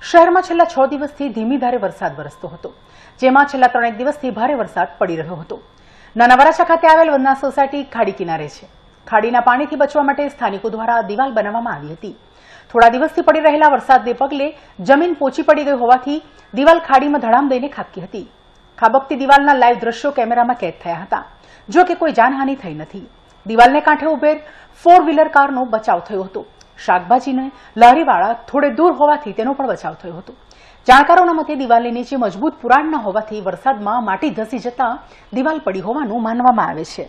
શહેરમાં છેલ્લા છ દિવસથી ધીમી ધારે વરસાદ વરસતો હતો જેમાં છેલ્લા ત્રણેક દિવસથી ભારે વરસાદ પડી રહ્યો હતો નાના વરાછા ખાતે આવેલ વંદના સોસાયટી ખાડી કિનારે છે ખાડીના પાણીથી બચવા માટે સ્થાનિકો દ્વારા દિવાલ બનાવવામાં આવી હતી થોડા દિવસથી પડી રહેલા વરસાદને પગલે જમીન પોચી પડી ગઈ હોવાથી દિવાલ ખાડીમાં ધડામ દઈને ખાબકી હતી ખાબકતી દિવાલના લાઈવ દ્રશ્યો કેમેરામાં કેદ થયા હતા જો કે કોઈ જાનહાનિ થઈ નથી દિવાલને કાંઠે ઉભેર ફોર વ્હીલર કારનો બચાવ થયો હતો શાકભાજીને લહેરીવાળા થોડે દૂર હોવાથી તેનો પણ બચાવ થયો હતો જાણકારોના મતે દિવાલની નીચે મજબૂત પુરાણ ન હોવાથી વરસાદમાં માટી ધસી જતા દિવાલ પડી હોવાનું માનવામાં આવે છે